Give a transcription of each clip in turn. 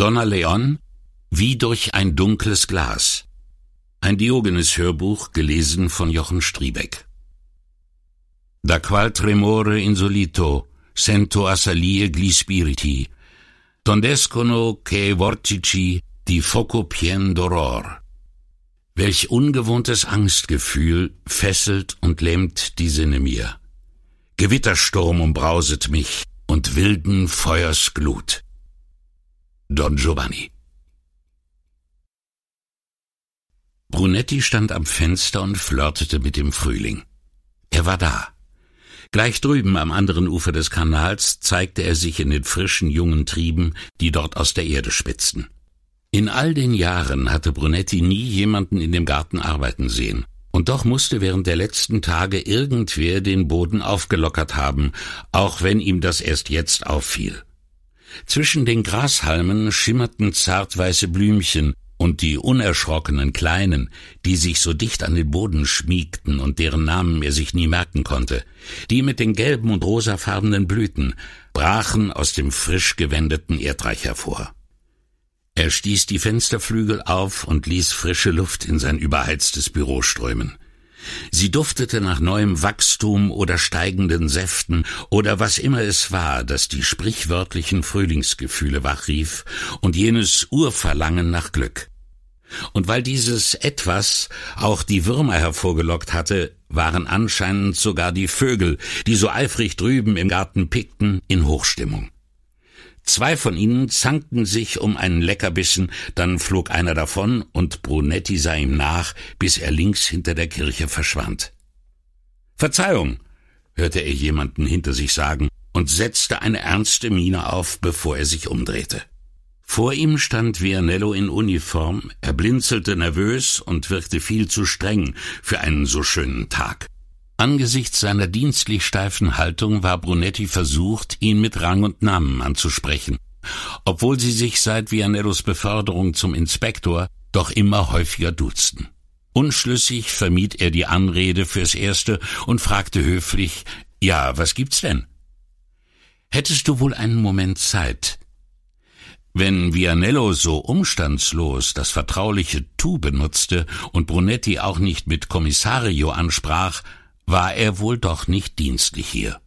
Donna Leon Wie durch ein dunkles Glas. Ein Diogenes-Hörbuch, gelesen von Jochen Striebeck. Da qual tremore insolito, sento assalie gli spiriti, tondescono che vortici di foco pien d'oror. Welch ungewohntes Angstgefühl fesselt und lähmt die Sinne mir. Gewittersturm umbrauset mich und wilden Feuers Glut. Don Giovanni. Brunetti stand am Fenster und flirtete mit dem Frühling. Er war da. Gleich drüben am anderen Ufer des Kanals zeigte er sich in den frischen jungen Trieben, die dort aus der Erde spitzten. In all den Jahren hatte Brunetti nie jemanden in dem Garten arbeiten sehen, und doch musste während der letzten Tage irgendwer den Boden aufgelockert haben, auch wenn ihm das erst jetzt auffiel. Zwischen den Grashalmen schimmerten zartweiße Blümchen, und die unerschrockenen Kleinen, die sich so dicht an den Boden schmiegten und deren Namen er sich nie merken konnte, die mit den gelben und rosafarbenen Blüten, brachen aus dem frisch gewendeten Erdreich hervor. Er stieß die Fensterflügel auf und ließ frische Luft in sein überheiztes Büro strömen. Sie duftete nach neuem Wachstum oder steigenden Säften oder was immer es war, das die sprichwörtlichen Frühlingsgefühle wachrief und jenes Urverlangen nach Glück. Und weil dieses etwas auch die Würmer hervorgelockt hatte, waren anscheinend sogar die Vögel, die so eifrig drüben im Garten pickten, in Hochstimmung. Zwei von ihnen zankten sich um einen Leckerbissen, dann flog einer davon und Brunetti sah ihm nach, bis er links hinter der Kirche verschwand. Verzeihung, hörte er jemanden hinter sich sagen und setzte eine ernste Miene auf, bevor er sich umdrehte. Vor ihm stand Vianello in Uniform, er blinzelte nervös und wirkte viel zu streng für einen so schönen Tag. Angesichts seiner dienstlich steifen Haltung war Brunetti versucht, ihn mit Rang und Namen anzusprechen, obwohl sie sich seit Vianellos Beförderung zum Inspektor doch immer häufiger duzten. Unschlüssig vermied er die Anrede fürs Erste und fragte höflich, ja, was gibt's denn? Hättest du wohl einen Moment Zeit? Wenn Vianello so umstandslos das vertrauliche Tu benutzte und Brunetti auch nicht mit Kommissario ansprach, war er wohl doch nicht dienstlich hier.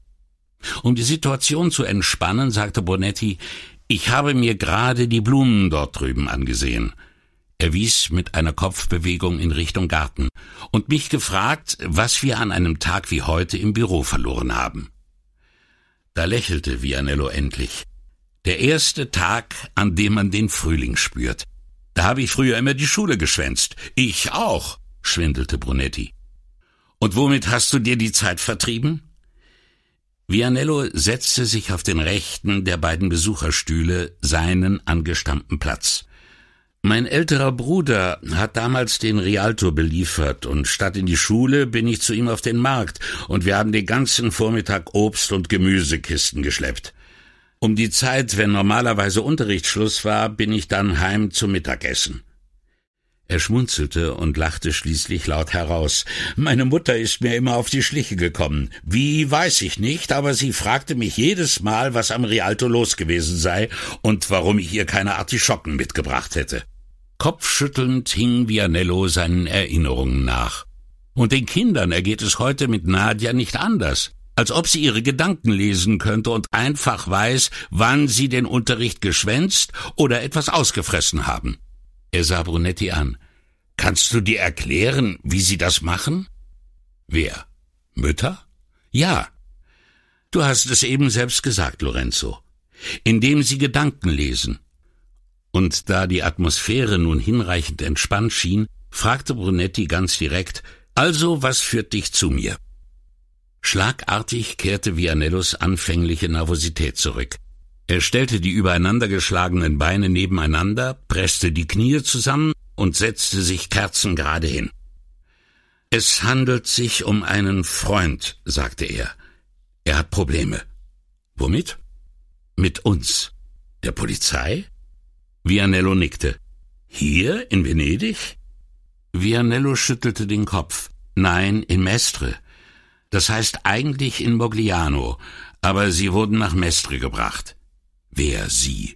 Um die Situation zu entspannen, sagte Bonetti, ich habe mir gerade die Blumen dort drüben angesehen. Er wies mit einer Kopfbewegung in Richtung Garten und mich gefragt, was wir an einem Tag wie heute im Büro verloren haben. Da lächelte Vianello endlich. Der erste Tag, an dem man den Frühling spürt. Da habe ich früher immer die Schule geschwänzt. Ich auch, schwindelte Brunetti. Und womit hast du dir die Zeit vertrieben? Vianello setzte sich auf den rechten der beiden Besucherstühle seinen angestammten Platz. Mein älterer Bruder hat damals den Rialto beliefert und statt in die Schule bin ich zu ihm auf den Markt und wir haben den ganzen Vormittag Obst- und Gemüsekisten geschleppt. Um die Zeit, wenn normalerweise Unterrichtsschluss war, bin ich dann heim zum Mittagessen. Er schmunzelte und lachte schließlich laut heraus. Meine Mutter ist mir immer auf die Schliche gekommen. Wie weiß ich nicht, aber sie fragte mich jedes Mal, was am Rialto los gewesen sei und warum ich ihr keine Artischocken mitgebracht hätte. Kopfschüttelnd hing Vianello seinen Erinnerungen nach. Und den Kindern ergeht es heute mit Nadja nicht anders, als ob sie ihre Gedanken lesen könnte und einfach weiß, wann sie den Unterricht geschwänzt oder etwas ausgefressen haben. Er sah Brunetti an. Kannst du dir erklären, wie sie das machen? Wer? Mütter? Ja. Du hast es eben selbst gesagt, Lorenzo. Indem sie Gedanken lesen. Und da die Atmosphäre nun hinreichend entspannt schien, fragte Brunetti ganz direkt, also was führt dich zu mir? Schlagartig kehrte Vianellos anfängliche Nervosität zurück. Er stellte die übereinandergeschlagenen Beine nebeneinander, presste die Knie zusammen und setzte sich kerzengerade hin. Es handelt sich um einen Freund, sagte er. Er hat Probleme. Womit? Mit uns. Der Polizei? Vianello nickte. Hier in Venedig? Vianello schüttelte den Kopf. Nein, in Mestre. Das heißt eigentlich in Bogliano, aber sie wurden nach Mestre gebracht. Wer sie?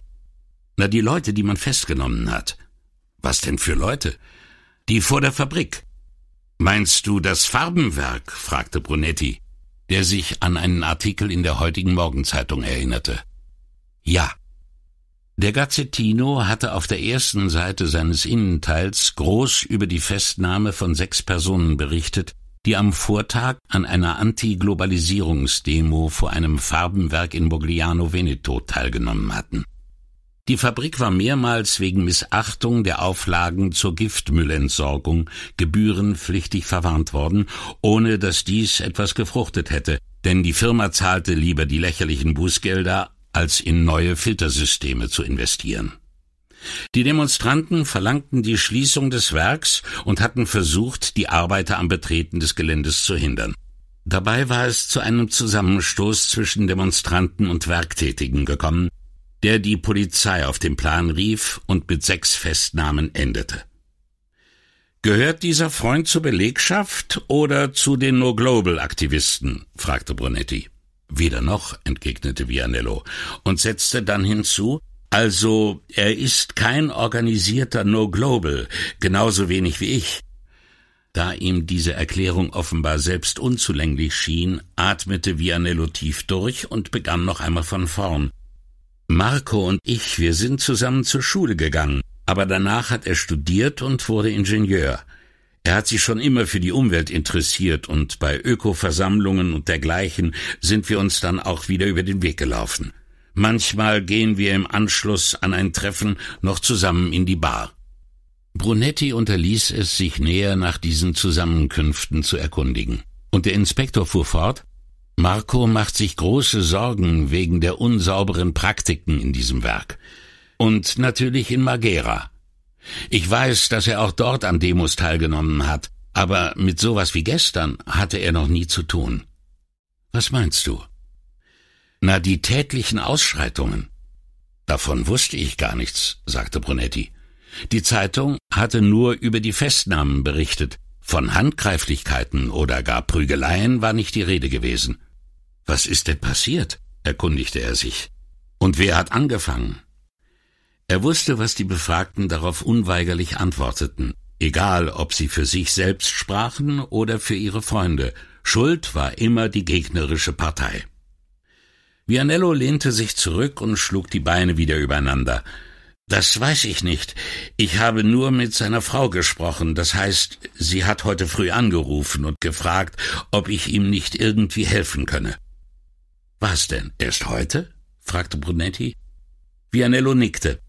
Na, die Leute, die man festgenommen hat. Was denn für Leute? Die vor der Fabrik. Meinst du das Farbenwerk? fragte Brunetti, der sich an einen Artikel in der heutigen Morgenzeitung erinnerte. Ja. Der Gazzettino hatte auf der ersten Seite seines Innenteils groß über die Festnahme von sechs Personen berichtet, die am Vortag an einer Anti-Globalisierungsdemo vor einem Farbenwerk in Bogliano Veneto teilgenommen hatten. Die Fabrik war mehrmals wegen Missachtung der Auflagen zur Giftmüllentsorgung gebührenpflichtig verwarnt worden, ohne dass dies etwas gefruchtet hätte, denn die Firma zahlte lieber die lächerlichen Bußgelder, als in neue Filtersysteme zu investieren. Die Demonstranten verlangten die Schließung des Werks und hatten versucht, die Arbeiter am Betreten des Geländes zu hindern. Dabei war es zu einem Zusammenstoß zwischen Demonstranten und Werktätigen gekommen, der die Polizei auf den Plan rief und mit sechs Festnahmen endete. Gehört dieser Freund zur Belegschaft oder zu den No Global Aktivisten? fragte Brunetti. Weder noch, entgegnete Vianello und setzte dann hinzu, also, er ist kein organisierter No-Global, genauso wenig wie ich. Da ihm diese Erklärung offenbar selbst unzulänglich schien, atmete Vianello tief durch und begann noch einmal von vorn. Marco und ich, wir sind zusammen zur Schule gegangen, aber danach hat er studiert und wurde Ingenieur. Er hat sich schon immer für die Umwelt interessiert und bei Ökoversammlungen und dergleichen sind wir uns dann auch wieder über den Weg gelaufen. Manchmal gehen wir im Anschluss an ein Treffen noch zusammen in die Bar. Brunetti unterließ es, sich näher nach diesen Zusammenkünften zu erkundigen. Und der Inspektor fuhr fort Marco macht sich große Sorgen wegen der unsauberen Praktiken in diesem Werk. Und natürlich in Magera. Ich weiß, dass er auch dort an Demos teilgenommen hat, aber mit sowas wie gestern hatte er noch nie zu tun. Was meinst du? Na, die tätlichen Ausschreitungen. Davon wusste ich gar nichts, sagte Brunetti. Die Zeitung hatte nur über die Festnahmen berichtet. Von Handgreiflichkeiten oder gar Prügeleien war nicht die Rede gewesen. Was ist denn passiert? erkundigte er sich. Und wer hat angefangen? Er wusste, was die Befragten darauf unweigerlich antworteten, egal ob sie für sich selbst sprachen oder für ihre Freunde. Schuld war immer die gegnerische Partei. Vianello lehnte sich zurück und schlug die Beine wieder übereinander. Das weiß ich nicht. Ich habe nur mit seiner Frau gesprochen. Das heißt, sie hat heute früh angerufen und gefragt, ob ich ihm nicht irgendwie helfen könne. Was denn? Erst heute? fragte Brunetti. Vianello nickte.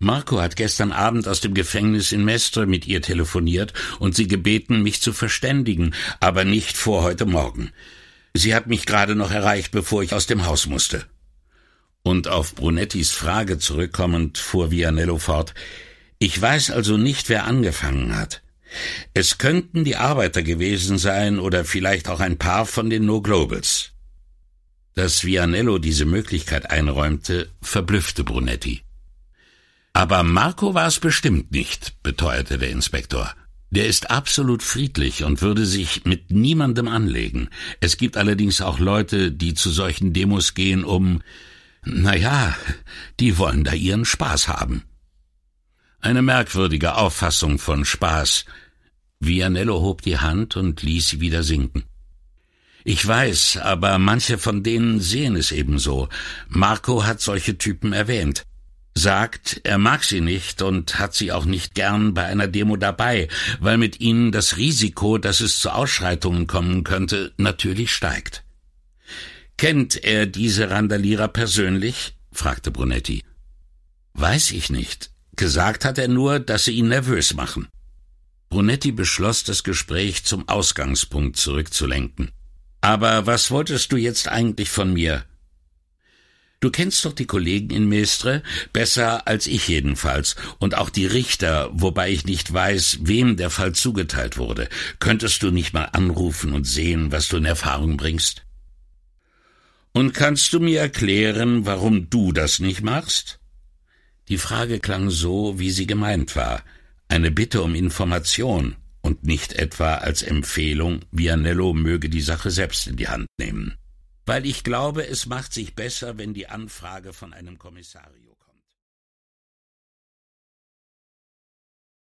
Marco hat gestern Abend aus dem Gefängnis in Mestre mit ihr telefoniert und sie gebeten, mich zu verständigen, aber nicht vor heute Morgen. Sie hat mich gerade noch erreicht, bevor ich aus dem Haus musste. Und auf Brunettis Frage zurückkommend fuhr Vianello fort Ich weiß also nicht, wer angefangen hat. Es könnten die Arbeiter gewesen sein oder vielleicht auch ein paar von den No Globals. Dass Vianello diese Möglichkeit einräumte, verblüffte Brunetti. Aber Marco war es bestimmt nicht, beteuerte der Inspektor. Der ist absolut friedlich und würde sich mit niemandem anlegen. Es gibt allerdings auch Leute, die zu solchen Demos gehen, um, na ja, die wollen da ihren Spaß haben. Eine merkwürdige Auffassung von Spaß. Vianello hob die Hand und ließ sie wieder sinken. Ich weiß, aber manche von denen sehen es ebenso. Marco hat solche Typen erwähnt sagt, er mag sie nicht und hat sie auch nicht gern bei einer Demo dabei, weil mit ihnen das Risiko, dass es zu Ausschreitungen kommen könnte, natürlich steigt. Kennt er diese Randalierer persönlich? fragte Brunetti. Weiß ich nicht. Gesagt hat er nur, dass sie ihn nervös machen. Brunetti beschloss, das Gespräch zum Ausgangspunkt zurückzulenken. Aber was wolltest du jetzt eigentlich von mir? Du kennst doch die Kollegen in Mestre besser als ich jedenfalls und auch die Richter, wobei ich nicht weiß, wem der Fall zugeteilt wurde. Könntest du nicht mal anrufen und sehen, was du in Erfahrung bringst? Und kannst du mir erklären, warum du das nicht machst? Die Frage klang so, wie sie gemeint war, eine Bitte um Information und nicht etwa als Empfehlung, Vianello möge die Sache selbst in die Hand nehmen weil ich glaube, es macht sich besser, wenn die Anfrage von einem Kommissario